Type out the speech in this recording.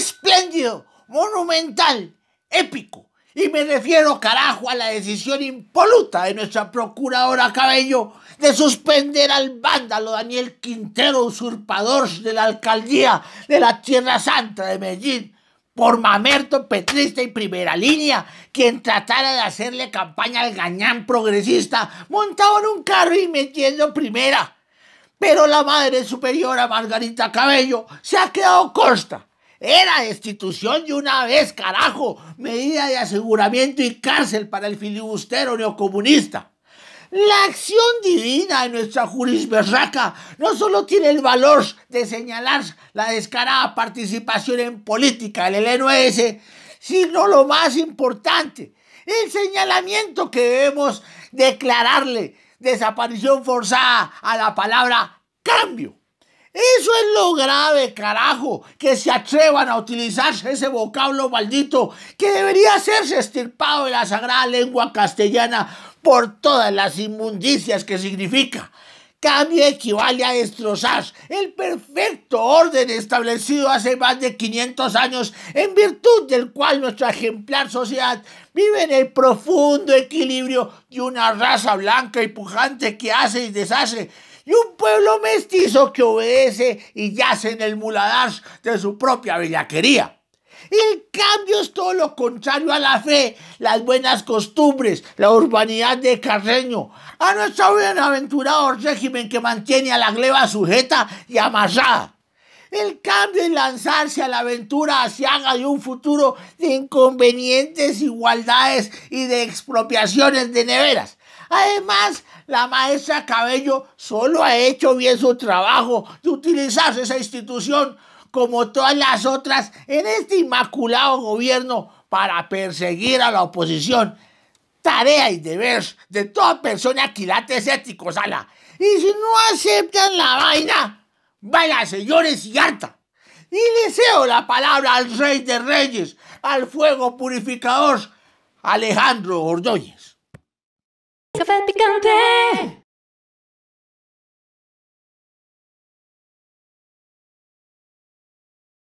espléndido, monumental, épico. Y me refiero, carajo, a la decisión impoluta de nuestra procuradora Cabello de suspender al vándalo Daniel Quintero, usurpador de la alcaldía de la Tierra Santa de Medellín, por mamerto petrista y primera línea, quien tratara de hacerle campaña al gañán progresista montado en un carro y metiendo primera. Pero la madre superiora Margarita Cabello se ha quedado consta era destitución de una vez, carajo. Medida de aseguramiento y cárcel para el filibustero neocomunista. La acción divina de nuestra jurisberraca no solo tiene el valor de señalar la descarada participación en política del LNS, sino lo más importante, el señalamiento que debemos declararle desaparición forzada a la palabra cambio. Eso es lo grave, carajo, que se atrevan a utilizar ese vocablo maldito que debería hacerse estirpado de la sagrada lengua castellana por todas las inmundicias que significa. Cambio equivale a destrozar el perfecto orden establecido hace más de 500 años, en virtud del cual nuestra ejemplar sociedad vive en el profundo equilibrio de una raza blanca y pujante que hace y deshace y un pueblo mestizo que obedece y yace en el muladar de su propia bellaquería. El cambio es todo lo contrario a la fe, las buenas costumbres, la urbanidad de Carreño, a nuestro bienaventurado régimen que mantiene a la gleba sujeta y amarrada El cambio es lanzarse a la aventura hacia de un futuro de inconvenientes, igualdades y de expropiaciones de neveras. Además, la maestra Cabello solo ha hecho bien su trabajo de utilizar esa institución como todas las otras en este inmaculado gobierno para perseguir a la oposición. Tarea y deber de toda persona quilate ético, sala. Y si no aceptan la vaina, vaya señores y harta. Y deseo la palabra al Rey de Reyes, al Fuego Purificador, Alejandro Ordóñez. someday.